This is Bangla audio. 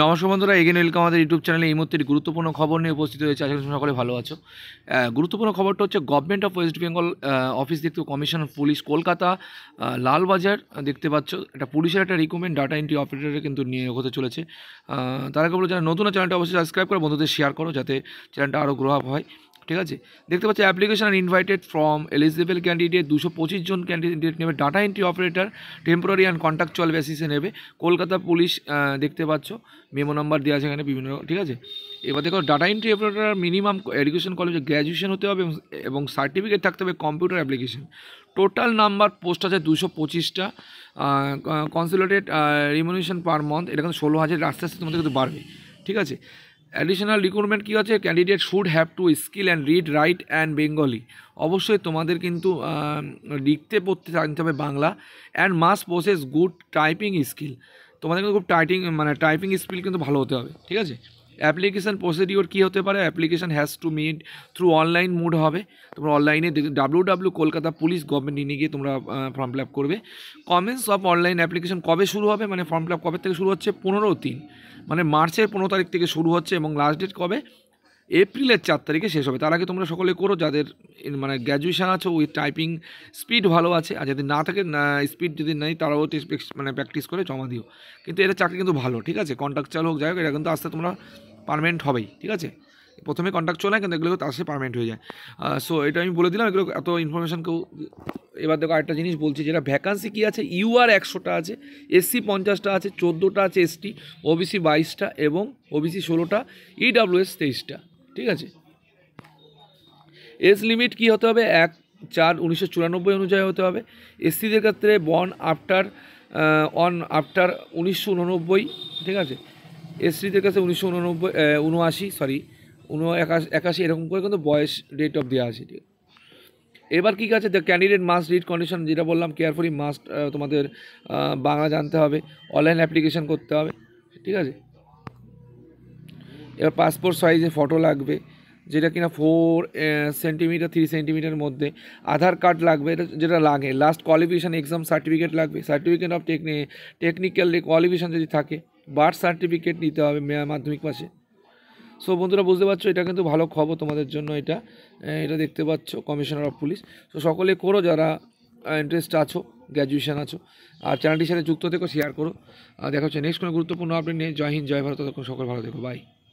নমস্কার বন্ধুরা এগেন ওয়েলকাম আমাদের ইউটিউব চ্যানেলে এই মুহূর্তে গুরুত্বপূর্ণ খবর নিয়ে উপস্থিত হয়েছে আশা করি সকলে ভালো আছো গুরুত্বপূর্ণ খবরটা হচ্ছে government of West Bengal office দেখতে কমিশন পুলিশ কলকাতা লালবাজার দেখতে পাচ্ছ একটা পুলিশের একটা রিকমেন্ড ডাটা এন্ট্রি অপারেটারে কিন্তু নিয়ে হতে চলেছে তার আগে বলো যারা নতুন চ্যানেলটা অবশ্যই সাবস্ক্রাইব করো বন্ধুদের শেয়ার করো যাতে চ্যানেলটা আরও গ্রো আপ হয় ঠিক আছে দেখতে পাচ্ছি অ্যাপ্লিকেশন আর ইনভাইটেড ফ্রম এলিজিবল ক্যান্ডিডেট দুশো পঁচিশ জন ক্যান্ডিডেট নেবে data entry operator temporary and contractual বেসিসে নেবে কলকাতা পুলিশ দেখতে পাচ্ছ মেমো নাম্বার দেওয়া আছে এখানে বিভিন্ন ঠিক আছে এবার দেখো data entry operator minimum education কলেজে গ্র্যাজুয়েশন হতে হবে এবং সার্টিফিকেট থাকতে হবে computer application total number post আছে দুশো পঁচিশটা কনসুলেটেড রিমুনেশন পার মান্থ এটা কিন্তু ষোলো হাজার আস্তে আস্তে তোমাদের কিন্তু বাড়বে ঠিক আছে অ্যাডিশনাল রিক্রুটমেন্ট কী আছে candidate should have to skill and read write and Bengali অবশ্যই তোমাদের কিন্তু লিখতে পড়তে জানতে হবে Bangla and must process good typing skill তোমাদের কিন্তু খুব টাইপিং মানে টাইপিং স্কিল কিন্তু ভালো হতে হবে ঠিক আছে অ্যাপ্লিকেশান প্রসিডিওর কী হতে পারে application has to mid through online mode হবে তোমরা অনলাইনে W W Kolkata police government নিয়ে গিয়ে তোমরা ফর্ম ফিল করবে কমেন্টস অফ অনলাইন অ্যাপ্লিকেশান কবে শুরু হবে মানে ফর্ম ফিল কবে থেকে শুরু হচ্ছে পনেরো তিন মানে মার্চের পনেরো তারিখ থেকে শুরু হচ্ছে এবং লাস্ট ডেট কবে এপ্রিলের চার তারিখে শেষ হবে তার আগে তোমরা সকলে করো যাদের মানে গ্র্যাজুয়েশান আছে ওই টাইপিং স্পিড ভালো আছে আর যদি না থাকে না স্পিড যদি নেই তারাও মানে প্র্যাকটিস করে জমা দিও কিন্তু এটা চাকরি কিন্তু ভালো ঠিক আছে চাল হোক যাই হোক এটা কিন্তু আস্তে তোমরা পারমানেন্ট হবেই ঠিক আছে প্রথমে কন্ট্রাকচুয়াল চলে কিন্তু এগুলো আসে পারমানেন্ট হয়ে যায় সো এটা আমি বলে দিলাম এগুলো এত ইনফরমেশান কেউ এবার দেখো আরেকটা জিনিস বলছি যেটা ভ্যাকান্সি কী আছে ইউআর একশোটা আছে এসসি পঞ্চাশটা আছে চোদ্দোটা আছে এসটি ওবিসি বাইশটা এবং ওবিসি ষোলোটা ইডাব্লিউএস e তেইশটা ঠিক আছে এজ লিমিট কি হতে হবে এক চার উনিশশো চুরানব্বই অনুযায়ী হতে হবে এসসিদের ক্ষেত্রে বন আফটার অন আফটার উনিশশো উননব্বই ঠিক আছে এসসিদের কাছে উনিশশো উননব্বই উনআশি সরি উনো একাশি এরকম করে কিন্তু বয়স ডেট অফ দেওয়া আছে ঠিক এবার কী আছে the candidate must read condition যেটা বললাম কেয়ারফুলি মাস্ট তোমাদের বাংলা জানতে হবে অনলাইন অ্যাপ্লিকেশান করতে হবে ঠিক আছে এবার পাসপোর্ট সাইজে ফটো লাগবে যেটা কিনা ফোর সেন্টিমিটার থ্রি সেন্টিমিটার মধ্যে আধার কার্ড লাগবে এটা যেটা লাগে লাস্ট কোয়ালিফিকেশান এক্সাম সার্টিফিকেট লাগবে certificate of techni technical qualification যদি থাকে বার্থ সার্টিফিকেট নিতে হবে মাধ্যমিক পাশে সো বন্ধুরা বুঝতে পারছো এটা কিন্তু ভালো খবর তোমাদের জন্য এটা এটা দেখতে পাচ্ছ কমিশনার অফ পুলিশ তো সকলে করো যারা ইন্টারেস্ট আছো গ্র্যাজুয়েশান আছো আর চ্যানেলটির সাথে যুক্ত থেকো শেয়ার করো আর দেখা হচ্ছে নেক্সট কোনো গুরুত্বপূর্ণ আপডেট নিয়ে জয় হিন্দ জয় ভারত ততক্ষণ সকল ভালো দেখো বাই